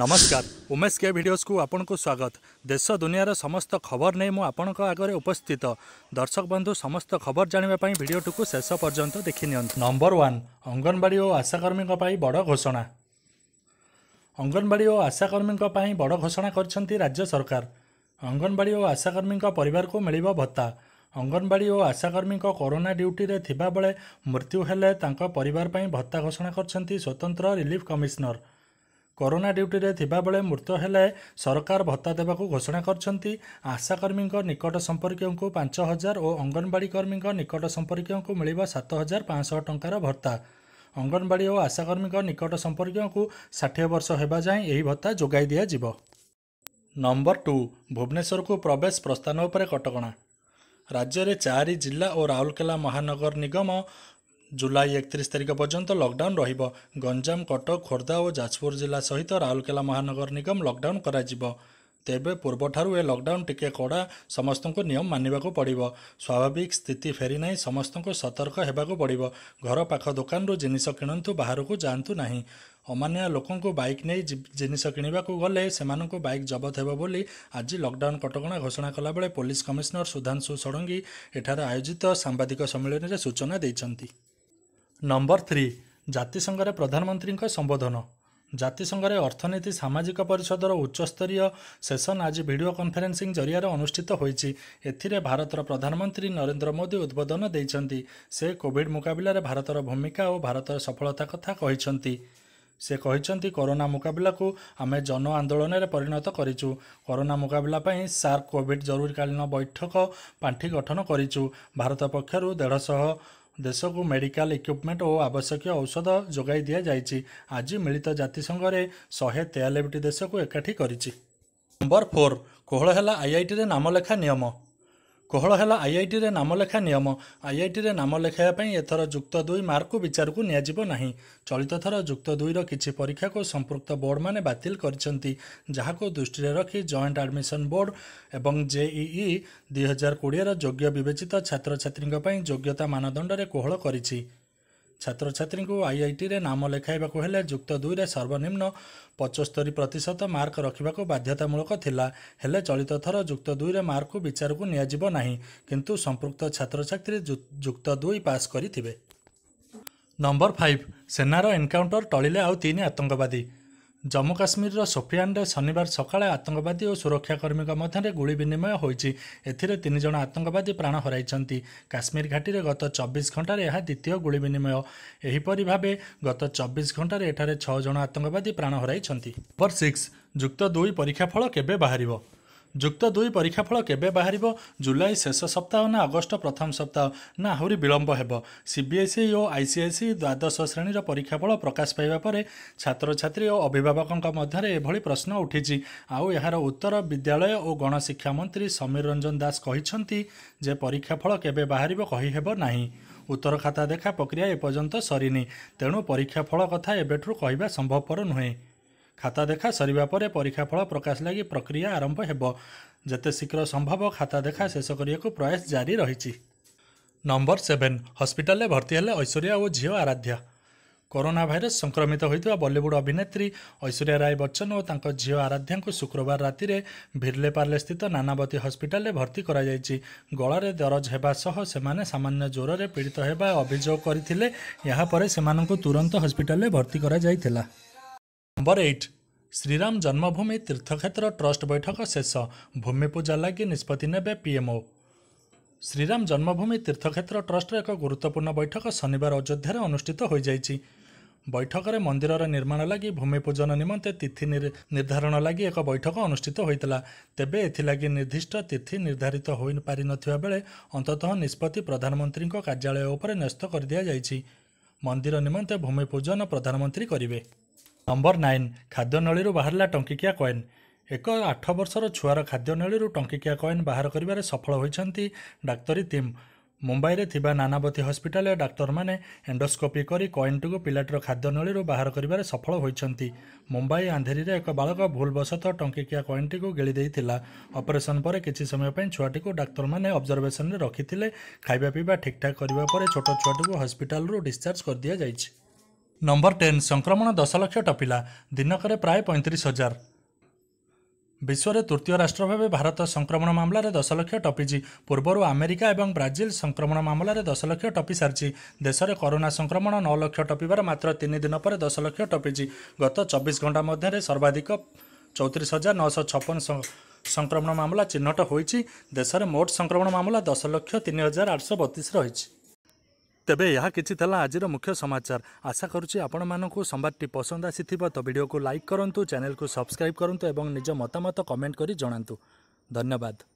ନମସ୍କାର ଉମେଶ କେ ଭିଡ଼ିଓସ୍କୁ ଆପଣଙ୍କୁ ସ୍ୱାଗତ ଦେଶ ଦୁନିଆର ସମସ୍ତ ଖବର ନେଇ ମୁଁ ଆପଣଙ୍କ ଆଗରେ ଉପସ୍ଥିତ ଦର୍ଶକ ବନ୍ଧୁ ସମସ୍ତ ଖବର ଜାଣିବା ପାଇଁ ଭିଡ଼ିଓଟିକୁ ଶେଷ ପର୍ଯ୍ୟନ୍ତ ଦେଖିନିଅନ୍ତୁ ନମ୍ବର ୱାନ୍ ଅଙ୍ଗନବାଡ଼ି ଓ ଆଶାକର୍ମୀଙ୍କ ପାଇଁ ବଡ଼ ଘୋଷଣା ଅଙ୍ଗନବାଡ଼ି ଓ ଆଶାକର୍ମୀଙ୍କ ପାଇଁ ବଡ଼ ଘୋଷଣା କରିଛନ୍ତି ରାଜ୍ୟ ସରକାର ଅଙ୍ଗନବାଡ଼ି ଓ ଆଶାକର୍ମୀଙ୍କ ପରିବାରକୁ ମିଳିବ ଭତ୍ତା ଅଙ୍ଗନବାଡ଼ି ଓ ଆଶାକର୍ମୀଙ୍କ କରୋନା ଡ୍ୟୁଟିରେ ଥିବାବେଳେ ମୃତ୍ୟୁ ହେଲେ ତାଙ୍କ ପରିବାର ପାଇଁ ଭତ୍ତା ଘୋଷଣା କରିଛନ୍ତି ସ୍ୱତନ୍ତ୍ର ରିଲିଫ କମିଶନର କରୋନା ଡ୍ୟୁଟିରେ ଥିବାବେଳେ ମୃତ ହେଲେ ସରକାର ଭତ୍ତା ଦେବାକୁ ଘୋଷଣା କରିଛନ୍ତି ଆଶାକର୍ମୀଙ୍କ ନିକଟ ସମ୍ପର୍କୀୟଙ୍କୁ ପାଞ୍ଚ ହଜାର ଓ ଅଙ୍ଗନବାଡ଼ି କର୍ମୀଙ୍କ ନିକଟ ସମ୍ପର୍କୀୟଙ୍କୁ ମିଳିବ ସାତ ହଜାର ପାଞ୍ଚଶହ ଟଙ୍କାର ଭତ୍ତା ଅଙ୍ଗନବାଡ଼ି ଓ ଆଶାକର୍ମୀଙ୍କ ନିକଟ ସମ୍ପର୍କୀୟଙ୍କୁ ଷାଠିଏ ବର୍ଷ ହେବା ଯାଏଁ ଏହି ଭତ୍ତା ଯୋଗାଇ ଦିଆଯିବ ନମ୍ବର ଟୁ ଭୁବନେଶ୍ୱରକୁ ପ୍ରବେଶ ପ୍ରସ୍ଥାନ ଉପରେ କଟକଣା ରାଜ୍ୟରେ ଚାରି ଜିଲ୍ଲା ଓ ରାଉରକେଲା ମହାନଗର ନିଗମ ଜୁଲାଇ ଏକତିରିଶ ତାରିଖ ପର୍ଯ୍ୟନ୍ତ ଲକଡାଉନ୍ ରହିବ ଗଞ୍ଜାମ କଟକ ଖୋର୍ଦ୍ଧା ଓ ଯାଜପୁର ଜିଲ୍ଲା ସହିତ ରାଉରକେଲା ମହାନଗର ନିଗମ ଲକଡାଉନ୍ କରାଯିବ ତେବେ ପୂର୍ବଠାରୁ ଏ ଲକଡାଉନ୍ ଟିକେ କଡ଼ା ସମସ୍ତଙ୍କୁ ନିୟମ ମାନିବାକୁ ପଡ଼ିବ ସ୍ୱାଭାବିକ ସ୍ଥିତି ଫେରିନାହିଁ ସମସ୍ତଙ୍କୁ ସତର୍କ ହେବାକୁ ପଡ଼ିବ ଘର ପାଖ ଦୋକାନରୁ ଜିନିଷ କିଣନ୍ତୁ ବାହାରକୁ ଯାଆନ୍ତୁ ନାହିଁ ଅମାନିଆ ଲୋକଙ୍କୁ ବାଇକ୍ ନେଇ ଜିନିଷ କିଣିବାକୁ ଗଲେ ସେମାନଙ୍କୁ ବାଇକ୍ ଜବତ ହେବ ବୋଲି ଆଜି ଲକଡାଉନ୍ କଟକଣା ଘୋଷଣା କଲାବେଳେ ପୋଲିସ କମିଶନର ସୁଧାଂଶୁ ଷଡ଼ଙ୍ଗୀ ଏଠାରେ ଆୟୋଜିତ ସାମ୍ବାଦିକ ସମ୍ମିଳନୀରେ ସୂଚନା ଦେଇଛନ୍ତି ନମ୍ବର ଥ୍ରୀ ଜାତିସଂଘରେ ପ୍ରଧାନମନ୍ତ୍ରୀଙ୍କ ସମ୍ବୋଧନ ଜାତିସଂଘରେ ଅର୍ଥନୀତି ସାମାଜିକ ପରିଷଦର ଉଚ୍ଚସ୍ତରୀୟ ସେସନ ଆଜି ଭିଡ଼ିଓ କନଫରେନ୍ସିଂ ଜରିଆରେ ଅନୁଷ୍ଠିତ ହୋଇଛି ଏଥିରେ ଭାରତର ପ୍ରଧାନମନ୍ତ୍ରୀ ନରେନ୍ଦ୍ର ମୋଦି ଉଦ୍ବୋଧନ ଦେଇଛନ୍ତି ସେ କୋଭିଡ୍ ମୁକାବିଲାରେ ଭାରତର ଭୂମିକା ଓ ଭାରତର ସଫଳତା କଥା କହିଛନ୍ତି ସେ କହିଛନ୍ତି କରୋନା ମୁକାବିଲାକୁ ଆମେ ଜନ ଆନ୍ଦୋଳନରେ ପରିଣତ କରିଛୁ କରୋନା ମୁକାବିଲା ପାଇଁ ସାର୍କ କୋଭିଡ୍ ଜରୁରୀକାଳୀନ ବୈଠକ ପାଣ୍ଠି ଗଠନ କରିଛୁ ଭାରତ ପକ୍ଷରୁ ଦେଢ଼ଶହ ଦେଶକୁ ମେଡିକାଲ ଇକ୍ୟୁପମେଣ୍ଟ ଓ ଆବଶ୍ୟକୀୟ ଔଷଧ ଯୋଗାଇ ଦିଆଯାଇଛି ଆଜି ମିଳିତ ଜାତିସଂଘରେ ଶହେ ତେୟାନବେଟି ଦେଶକୁ ଏକାଠି କରିଛି ନମ୍ବର ଫୋର୍ କୋହଳ ହେଲା ଆଇଆଇଟିରେ ନାମଲେଖା ନିୟମ କୋହଳ ହେଲା ଆଇଆଇଟିରେ ନାମଲେଖା ନିୟମ ଆଇଆଇଟିରେ ନାମ ଲେଖାଇବା ପାଇଁ ଏଥର ଯୁକ୍ତ ଦୁଇ ମାର୍କକୁ ବିଚାରକୁ ନିଆଯିବ ନାହିଁ ଚଳିତ ଥର ଯୁକ୍ତ ଦୁଇର କିଛି ପରୀକ୍ଷାକୁ ସମ୍ପୃକ୍ତ ବୋର୍ଡ଼ମାନେ ବାତିଲ କରିଛନ୍ତି ଯାହାକୁ ଦୃଷ୍ଟିରେ ରଖି ଜଏଣ୍ଟ ଆଡ଼ମିସନ୍ ବୋର୍ଡ଼ ଏବଂ ଜେଇଇ ଦୁଇହଜାର କୋଡ଼ିଏର ଯୋଗ୍ୟ ବିବେଚିତ ଛାତ୍ରଛାତ୍ରୀଙ୍କ ପାଇଁ ଯୋଗ୍ୟତା ମାନଦଣ୍ଡରେ କୋହଳ କରିଛି ଛାତ୍ରଛାତ୍ରୀଙ୍କୁ ଆଇଆଇଟିରେ ନାମ ଲେଖାଇବାକୁ ହେଲେ ଯୁକ୍ତ ଦୁଇରେ ସର୍ବନିମ୍ନ ପଚସ୍ତରୀ ପ୍ରତିଶତ ମାର୍କ ରଖିବାକୁ ବାଧ୍ୟତାମୂଳକ ଥିଲା ହେଲେ ଚଳିତ ଥର ଯୁକ୍ତ ଦୁଇରେ ମାର୍କକୁ ବିଚାରକୁ ନିଆଯିବ ନାହିଁ କିନ୍ତୁ ସମ୍ପୃକ୍ତ ଛାତ୍ରଛାତ୍ରୀ ଯୁକ୍ତ ଦୁଇ ପାସ୍ କରିଥିବେ ନମ୍ବର ଫାଇଭ୍ ସେନାର ଏନକାଉଣ୍ଟର ଟଳିଲେ ଆଉ ତିନି ଆତଙ୍କବାଦୀ ଜମ୍ମୁ କାଶ୍ମୀରର ସୋପିଆନରେ ଶନିବାର ସକାଳେ ଆତଙ୍କବାଦୀ ଓ ସୁରକ୍ଷାକର୍ମୀଙ୍କ ମଧ୍ୟରେ ଗୁଳି ବିନିମୟ ହୋଇଛି ଏଥିରେ ତିନି ଜଣ ଆତଙ୍କବାଦୀ ପ୍ରାଣ ହରାଇଛନ୍ତି କାଶ୍ମୀର ଘାଟିରେ ଗତ ଚବିଶ ଘଣ୍ଟାରେ ଏହା ଦ୍ୱିତୀୟ ଗୁଳି ବିନିମୟ ଏହିପରି ଭାବେ ଗତ ଚବିଶ ଘଣ୍ଟାରେ ଏଠାରେ ଛଅ ଜଣ ଆତଙ୍କବାଦୀ ପ୍ରାଣ ହରାଇଛନ୍ତି ଫର ସିକ୍ସ ଯୁକ୍ତ ଦୁଇ ପରୀକ୍ଷା ଫଳ କେବେ ବାହାରିବ ଯୁକ୍ତ ଦୁଇ ପରୀକ୍ଷାଫଳ କେବେ ବାହାରିବ ଜୁଲାଇ ଶେଷ ସପ୍ତାହ ନା ଅଗଷ୍ଟ ପ୍ରଥମ ସପ୍ତାହ ନା ଆହୁରି ବିଳମ୍ବ ହେବ ସିବିଏସ୍ଇ ଓ ଆଇସିଏସ୍ଇ ଦ୍ୱାଦଶ ଶ୍ରେଣୀର ପରୀକ୍ଷାଫଳ ପ୍ରକାଶ ପାଇବା ପରେ ଛାତ୍ରଛାତ୍ରୀ ଓ ଅଭିଭାବକଙ୍କ ମଧ୍ୟରେ ଏଭଳି ପ୍ରଶ୍ନ ଉଠିଛି ଆଉ ଏହାର ଉତ୍ତର ବିଦ୍ୟାଳୟ ଓ ଗଣଶିକ୍ଷା ମନ୍ତ୍ରୀ ସମୀର ରଞ୍ଜନ ଦାସ କହିଛନ୍ତି ଯେ ପରୀକ୍ଷାଫଳ କେବେ ବାହାରିବ କହିହେବ ନାହିଁ ଉତ୍ତର ଖାତା ଦେଖା ପ୍ରକ୍ରିୟା ଏପର୍ଯ୍ୟନ୍ତ ସରିନି ତେଣୁ ପରୀକ୍ଷାଫଳ କଥା ଏବେଠାରୁ କହିବା ସମ୍ଭବପର ନୁହେଁ ଖାତା ଦେଖା ସରିବା ପରେ ପରୀକ୍ଷା ଫଳ ପ୍ରକାଶ ଲାଗି ପ୍ରକ୍ରିୟା ଆରମ୍ଭ ହେବ ଯେତେ ଶୀଘ୍ର ସମ୍ଭବ ଖାତା ଦେଖା ଶେଷ କରିବାକୁ ପ୍ରୟାସ ଜାରି ରହିଛି ନମ୍ବର ସେଭେନ୍ ହସ୍ପିଟାଲରେ ଭର୍ତ୍ତି ହେଲେ ଐଶ୍ୱର୍ଯ୍ୟା ଓ ଝିଅ ଆରାଧ୍ୟା କରୋନା ଭାଇରସ୍ ସଂକ୍ରମିତ ହୋଇଥିବା ବଲିଉଡ଼ ଅଭିନେତ୍ରୀ ଐଶ୍ୱର୍ଯ୍ୟା ରାୟ ବଚ୍ଚନ ଓ ତାଙ୍କ ଝିଅ ଆରାଧ୍ୟାଙ୍କୁ ଶୁକ୍ରବାର ରାତିରେ ଭିର୍ଲେ ପାର୍ଲେ ସ୍ଥିତ ନାନାବତୀ ହସ୍ପିଟାଲରେ ଭର୍ତ୍ତି କରାଯାଇଛି ଗଳାରେ ଦରଜ ହେବା ସହ ସେମାନେ ସାମାନ୍ୟ ଜ୍ୱରରେ ପୀଡ଼ିତ ହେବା ଅଭିଯୋଗ କରିଥିଲେ ଏହାପରେ ସେମାନଙ୍କୁ ତୁରନ୍ତ ହସ୍ପିଟାଲରେ ଭର୍ତ୍ତି କରାଯାଇଥିଲା ନମ୍ବର ଏଇଟ୍ ଶ୍ରୀରାମ ଜନ୍ମଭୂମି ତୀର୍ଥକ୍ଷେତ୍ର ଟ୍ରଷ୍ଟ ବୈଠକ ଶେଷ ଭୂମିପୂଜା ଲାଗି ନିଷ୍ପତ୍ତି ନେବେ ପିଏମ୍ଓ ଶ୍ରୀରାମ ଜନ୍ମଭୂମି ତୀର୍ଥକ୍ଷେତ୍ର ଟ୍ରଷ୍ଟର ଏକ ଗୁରୁତ୍ୱପୂର୍ଣ୍ଣ ବୈଠକ ଶନିବାର ଅଯୋଧ୍ୟାରେ ଅନୁଷ୍ଠିତ ହୋଇଯାଇଛି ବୈଠକରେ ମନ୍ଦିରର ନିର୍ମାଣ ଲାଗି ଭୂମିପୂଜନ ନିମନ୍ତେ ତିଥି ନିର୍ଦ୍ଧାରଣ ଲାଗି ଏକ ବୈଠକ ଅନୁଷ୍ଠିତ ହୋଇଥିଲା ତେବେ ଏଥିଲାଗି ନିର୍ଦ୍ଦିଷ୍ଟ ତିଥି ନିର୍ଦ୍ଧାରିତ ହୋଇପାରିନଥିବା ବେଳେ ଅନ୍ତତଃ ନିଷ୍ପତ୍ତି ପ୍ରଧାନମନ୍ତ୍ରୀଙ୍କ କାର୍ଯ୍ୟାଳୟ ଉପରେ ନ୍ୟସ୍ତ କରିଦିଆଯାଇଛି ମନ୍ଦିର ନିମନ୍ତେ ଭୂମିପୂଜନ ପ୍ରଧାନମନ୍ତ୍ରୀ କରିବେ ନମ୍ବର ନାଇନ୍ ଖାଦ୍ୟ ନଳୀରୁ ବାହାରିଲା ଟଙ୍କିକିଆ କଏନ୍ ଏକ ଆଠ ବର୍ଷର ଛୁଆର ଖାଦ୍ୟ ନଳୀରୁ ଟଙ୍କିକିଆ କଏନ୍ ବାହାର କରିବାରେ ସଫଳ ହୋଇଛନ୍ତି ଡାକ୍ତରୀ ଟିମ୍ ମୁମ୍ବାଇରେ ଥିବା ନାନାବତୀ ହସ୍ପିଟାଲରେ ଡାକ୍ତରମାନେ ଏଣ୍ଡୋସ୍କୋପି କରି କଏନ୍ଟିକୁ ପିଲାଟିର ଖାଦ୍ୟ ନଳୀରୁ ବାହାର କରିବାରେ ସଫଳ ହୋଇଛନ୍ତି ମୁମ୍ବାଇ ଆନ୍ଧେରିରେ ଏକ ବାଳକ ଭୁଲବଶତଃ ଟଙ୍କିକିଆ କଏନ୍ଟିକୁ ଗିଳି ଦେଇଥିଲା ଅପରେସନ୍ ପରେ କିଛି ସମୟ ପାଇଁ ଛୁଆଟିକୁ ଡାକ୍ତରମାନେ ଅବଜରଭେସନ୍ରେ ରଖିଥିଲେ ଖାଇବା ପିଇବା ଠିକ୍ଠାକ୍ କରିବା ପରେ ଛୋଟ ଛୁଆଟିକୁ ହସ୍ପିଟାଲରୁ ଡିସ୍ଚାର୍ଜ କରିଦିଆଯାଇଛି ନମ୍ବର ଟେନ୍ ସଂକ୍ରମଣ ଦଶ ଲକ୍ଷ ଟପିଲା ଦିନକରେ ପ୍ରାୟ ପଇଁତିରିଶ ହଜାର ବିଶ୍ୱରେ ତୃତୀୟ ରାଷ୍ଟ୍ର ଭାବେ ଭାରତ ସଂକ୍ରମଣ ମାମଲାରେ ଦଶଲକ୍ଷ ଟପିଛି ପୂର୍ବରୁ ଆମେରିକା ଏବଂ ବ୍ରାଜିଲ ସଂକ୍ରମଣ ମାମଲାରେ ଦଶଲକ୍ଷ ସାରିଛି ଦେଶରେ କରୋନା ସଂକ୍ରମଣ ନଅ ଲକ୍ଷ ଟପିବାର ମାତ୍ର ତିନି ଦିନ ପରେ ଦଶଲକ୍ଷ ଟପିଛି ଗତ ଚବିଶ ଘଣ୍ଟା ମଧ୍ୟରେ ସର୍ବାଧିକ ଚଉତିରିଶ ହଜାର ନଅଶହ ଛପନ ସଂକ୍ରମଣ ମାମଲା ଚିହ୍ନଟ ହୋଇଛି ଦେଶରେ ମୋଟ ସଂକ୍ରମଣ ମାମଲା ଦଶ ଲକ୍ଷ ତିନି ହଜାର ଆଠଶହ ବତିଶ ରହିଛି ତେବେ ଏହା କିଛି ଥିଲା ଆଜିର ମୁଖ୍ୟ ସମାଚାର ଆଶା କରୁଛି ଆପଣମାନଙ୍କୁ ସମ୍ବାଦଟି ପସନ୍ଦ ଆସିଥିବ ତ ଭିଡ଼ିଓକୁ ଲାଇକ୍ କରନ୍ତୁ ଚ୍ୟାନେଲକୁ ସବସ୍କ୍ରାଇବ୍ କରନ୍ତୁ ଏବଂ ନିଜ ମତାମତ କମେଣ୍ଟ କରି ଜଣାନ୍ତୁ ଧନ୍ୟବାଦ